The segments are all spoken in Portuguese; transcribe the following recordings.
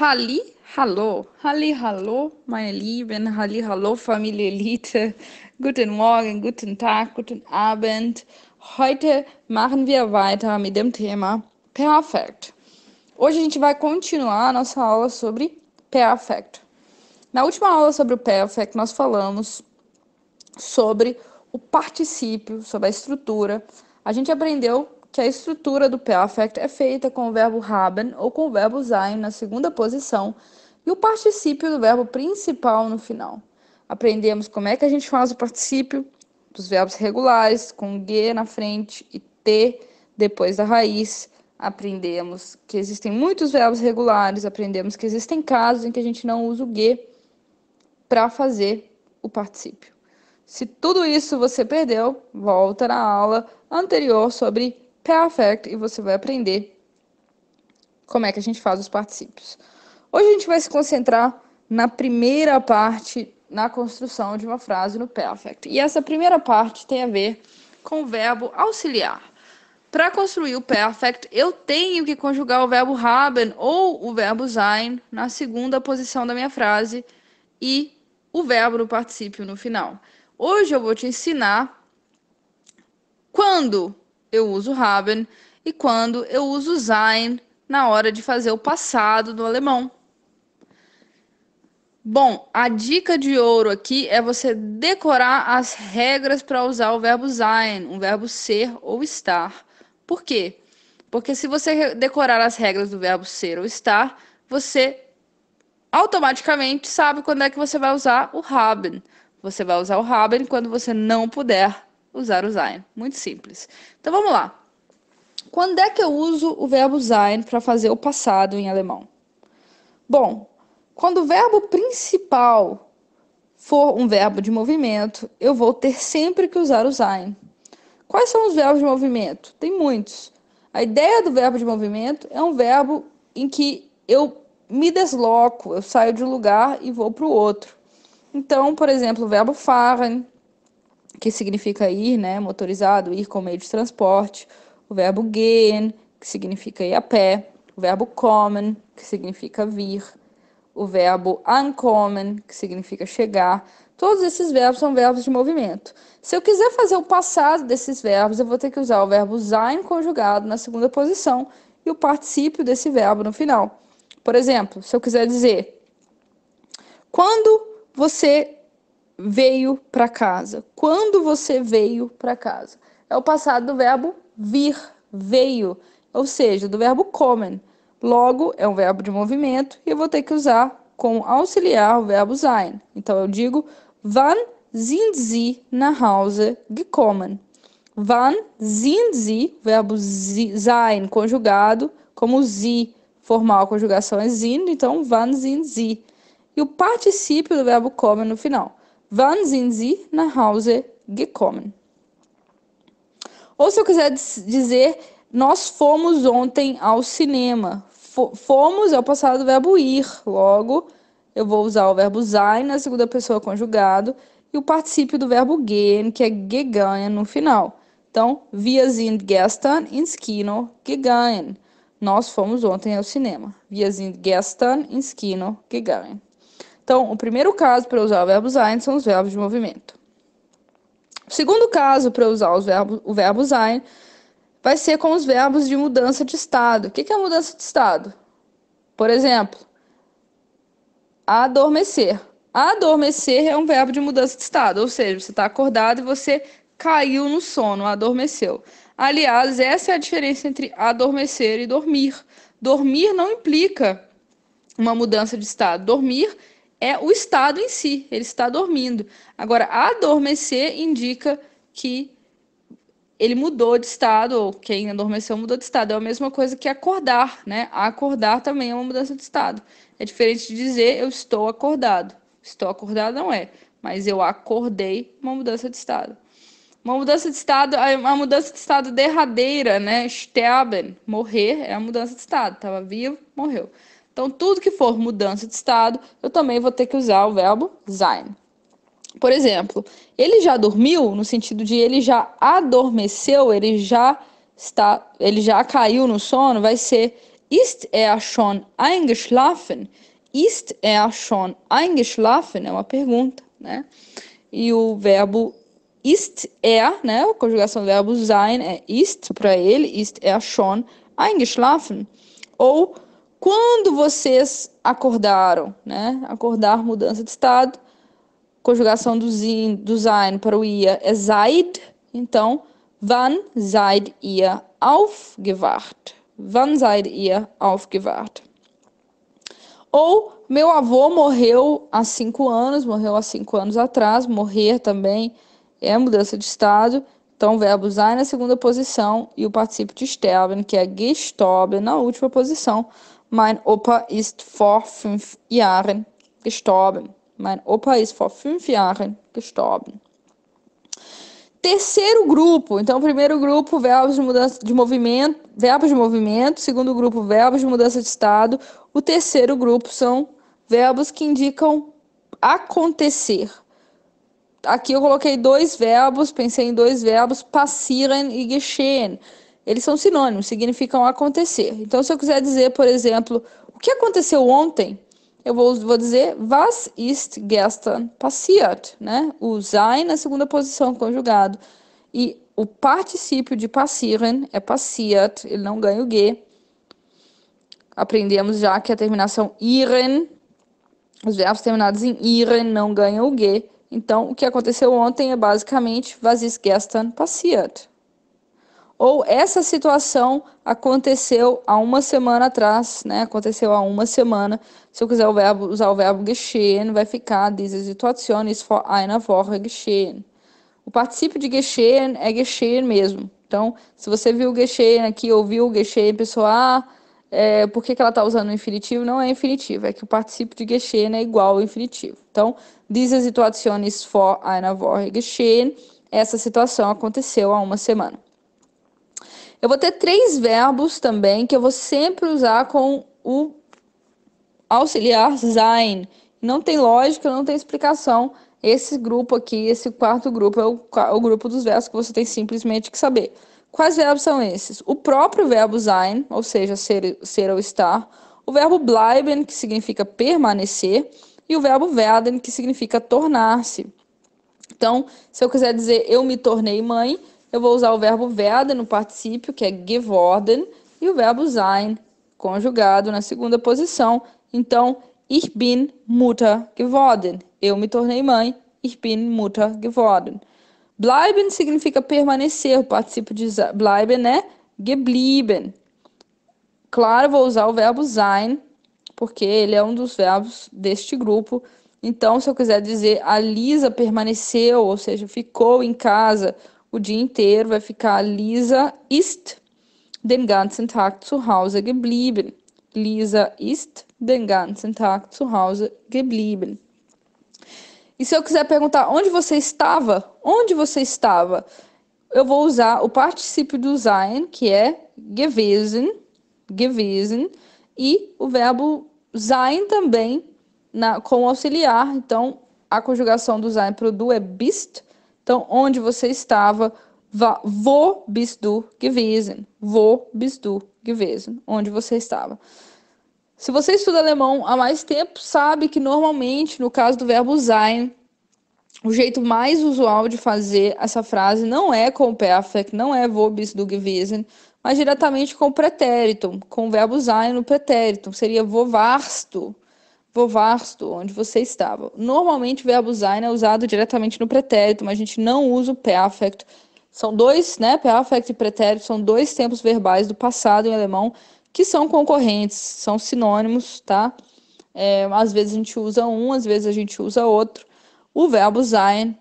Hali, Hallo, Hali, Hallo, meine Lieben, Hali, Hallo, Familie Elite. Guten Morgen, guten Tag, guten Abend. Heute machen wir weiter mit dem Thema Perfect. Hoje a gente vai continuar a nossa aula sobre Perfect. Na última aula sobre o Perfect, nós falamos sobre o particípio, sobre a estrutura. A gente aprendeu que a estrutura do perfect é feita com o verbo haben ou com o verbo sein na segunda posição e o particípio do verbo principal no final. Aprendemos como é que a gente faz o particípio dos verbos regulares com g na frente e t depois da raiz. Aprendemos que existem muitos verbos regulares, aprendemos que existem casos em que a gente não usa o g para fazer o particípio. Se tudo isso você perdeu, volta na aula anterior sobre perfect e você vai aprender como é que a gente faz os particípios. Hoje a gente vai se concentrar na primeira parte na construção de uma frase no perfect. E essa primeira parte tem a ver com o verbo auxiliar. Para construir o perfect, eu tenho que conjugar o verbo haben ou o verbo sein na segunda posição da minha frase e o verbo no particípio no final. Hoje eu vou te ensinar quando eu uso haben e quando eu uso sein na hora de fazer o passado do alemão. Bom, a dica de ouro aqui é você decorar as regras para usar o verbo sein, um verbo ser ou estar. Por quê? Porque se você decorar as regras do verbo ser ou estar, você automaticamente sabe quando é que você vai usar o haben. Você vai usar o haben quando você não puder usar o sein. Muito simples. Então vamos lá. Quando é que eu uso o verbo sein para fazer o passado em alemão? Bom, quando o verbo principal for um verbo de movimento, eu vou ter sempre que usar o sein. Quais são os verbos de movimento? Tem muitos. A ideia do verbo de movimento é um verbo em que eu me desloco, eu saio de um lugar e vou para o outro. Então, por exemplo, o verbo fahren, que significa ir, né, motorizado, ir com meio de transporte, o verbo gehen, que significa ir a pé, o verbo kommen, que significa vir, o verbo ankommen, que significa chegar. Todos esses verbos são verbos de movimento. Se eu quiser fazer o passado desses verbos, eu vou ter que usar o verbo sein conjugado na segunda posição e o particípio desse verbo no final. Por exemplo, se eu quiser dizer quando você veio para casa. Quando você veio para casa? É o passado do verbo vir, veio, ou seja, do verbo kommen. Logo, é um verbo de movimento e eu vou ter que usar como auxiliar o verbo sein. Então eu digo wann sind Sie nach Hause gekommen? Wann sind Sie, verbo sein conjugado, como Sie, formal, a conjugação é sind, então wann sind Sie. E o particípio do verbo kommen no final. Wann sind Sie nach Hause gekommen? Ou se eu quiser dizer, nós fomos ontem ao cinema. Fomos é o passado do verbo ir. Logo, eu vou usar o verbo sein na segunda pessoa conjugado e o particípio do verbo gehen, que é gegangen no final. Então, wir sind gestern ins Kino gegangen. Nós fomos ontem ao cinema. Wir sind gestern ins Kino gegangen. Então, o primeiro caso para usar o verbo sein são os verbos de movimento. O segundo caso para usar os verbos, o verbo sein vai ser com os verbos de mudança de estado. O que é mudança de estado? Por exemplo, adormecer. Adormecer é um verbo de mudança de estado, ou seja, você está acordado e você caiu no sono, adormeceu. Aliás, essa é a diferença entre adormecer e dormir. Dormir não implica uma mudança de estado. Dormir é o estado em si, ele está dormindo. Agora, adormecer indica que ele mudou de estado, ou quem adormeceu mudou de estado. É a mesma coisa que acordar, né? Acordar também é uma mudança de estado. É diferente de dizer eu estou acordado. Estou acordado não é, mas eu acordei uma mudança de estado. Uma mudança de estado, uma mudança de estado derradeira, né? Sterben, morrer, é a mudança de estado. Estava vivo, morreu. Então, tudo que for mudança de estado, eu também vou ter que usar o verbo sein. Por exemplo, ele já dormiu, no sentido de ele já adormeceu, ele já está, ele já caiu no sono, vai ser ist er schon eingeschlafen? Ist er schon eingeschlafen? É uma pergunta, né? E o verbo ist er, né? A conjugação do verbo sein é ist para ele, ist er schon eingeschlafen. Ou quando vocês acordaram, né? Acordar, mudança de estado, conjugação do zin, do sein para o ia é seid, então wann seid ihr aufgewacht? Wann seid ihr aufgewacht? Ou meu avô morreu há cinco anos, morreu há cinco anos atrás, morrer também é mudança de estado. Então, o verbo sein na segunda posição e o participio de sterben, que é gestorben, na última posição, Mein Opa ist vor fünf Jahren gestorben. Mein Opa ist vor fünf Jahren gestorben. Terceiro grupo. Então, primeiro grupo, verbos de mudança de movimento, verbos de movimento. Segundo grupo, verbos de mudança de estado. O terceiro grupo são verbos que indicam acontecer. Aqui eu coloquei dois verbos, pensei em dois verbos, passieren e geschehen eles são sinônimos, significam acontecer. Então, se eu quiser dizer, por exemplo, o que aconteceu ontem, eu vou, vou dizer was ist gestern passiert, né? O sein na segunda posição conjugado. E o particípio de passieren é passiert, ele não ganha o g. Aprendemos já que a terminação iren, os verbos terminados em iren não ganham o g. Então, o que aconteceu ontem é basicamente was ist gestern passiert ou essa situação aconteceu há uma semana atrás, né? Aconteceu há uma semana. Se eu quiser o verbo, usar o verbo geschehen, vai ficar diese Situation ist vor einer Woche geschehen. O participio de geschehen é geschehen mesmo. Então, se você viu o geschehen aqui, ouviu o geschehen, pessoal, ah, é, por que, que ela está usando o infinitivo? Não é infinitivo, é que o participio de geschehen é igual ao infinitivo. Então, diese Situation ist vor einer Woche geschehen. Essa situação aconteceu há uma semana. Eu vou ter três verbos também que eu vou sempre usar com o auxiliar sein. Não tem lógica, não tem explicação. Esse grupo aqui, esse quarto grupo, é o, o grupo dos verbos que você tem simplesmente que saber. Quais verbos são esses? O próprio verbo sein, ou seja, ser, ser ou estar. O verbo bleiben, que significa permanecer. E o verbo werden, que significa tornar-se. Então, se eu quiser dizer eu me tornei mãe, eu vou usar o verbo werden no particípio, que é geworden, e o verbo sein, conjugado na segunda posição. Então, ich bin Mutter geworden. Eu me tornei mãe. Ich bin Mutter geworden. Bleiben significa permanecer. O particípio de bleiben é geblieben. Claro, vou usar o verbo sein, porque ele é um dos verbos deste grupo. Então, se eu quiser dizer a Lisa permaneceu, ou seja, ficou em casa, o dia inteiro, vai ficar Lisa ist den ganzen Tag zu Hause geblieben. Lisa ist den ganzen Tag zu Hause geblieben. E se eu quiser perguntar onde você estava, onde você estava, eu vou usar o particípio do sein, que é gewesen, gewesen, e o verbo sein também na, auxiliar. Então, a conjugação do sein para o do é bist, então, onde você estava, vá, wo bist du gewesen? Wo bist du gewesen? Onde você estava. Se você estuda alemão há mais tempo, sabe que normalmente, no caso do verbo sein, o jeito mais usual de fazer essa frase não é com o perfect, não é wo bist du gewesen, mas diretamente com o pretérito, com o verbo sein no pretérito. Seria wo warst du? Vovasto, onde você estava. Normalmente o verbo sein é usado diretamente no pretérito, mas a gente não usa o perfect. São dois, né? Perfect e pretérito são dois tempos verbais do passado em alemão que são concorrentes, são sinônimos, tá? É, às vezes a gente usa um, às vezes a gente usa outro. O verbo sein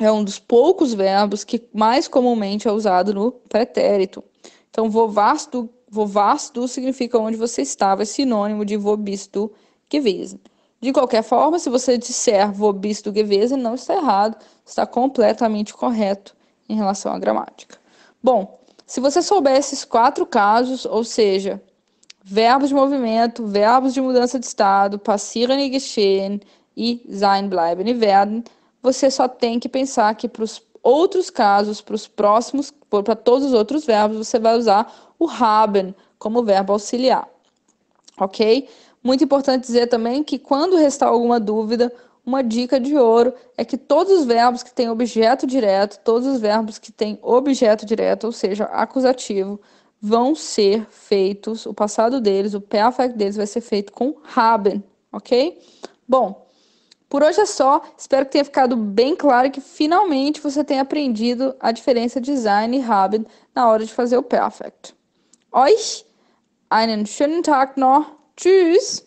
é um dos poucos verbos que mais comumente é usado no pretérito. Então, vovastu, vovastu significa onde você estava, é sinônimo de vobisto Gewesen. De qualquer forma, se você disser "vobis do gewesen, não está errado, está completamente correto em relação à gramática. Bom, se você souber esses quatro casos, ou seja, verbos de movimento, verbos de mudança de estado, passieren geschehen e sein bleiben e werden, você só tem que pensar que para os outros casos, para os próximos, para todos os outros verbos, você vai usar o haben como verbo auxiliar. OK? Muito importante dizer também que quando restar alguma dúvida, uma dica de ouro é que todos os verbos que têm objeto direto, todos os verbos que têm objeto direto, ou seja, acusativo, vão ser feitos, o passado deles, o perfect deles vai ser feito com haben, ok? Bom, por hoje é só. Espero que tenha ficado bem claro e que finalmente você tenha aprendido a diferença de sein e haben na hora de fazer o perfect. Euch einen schönen Tag noch. Tschüss.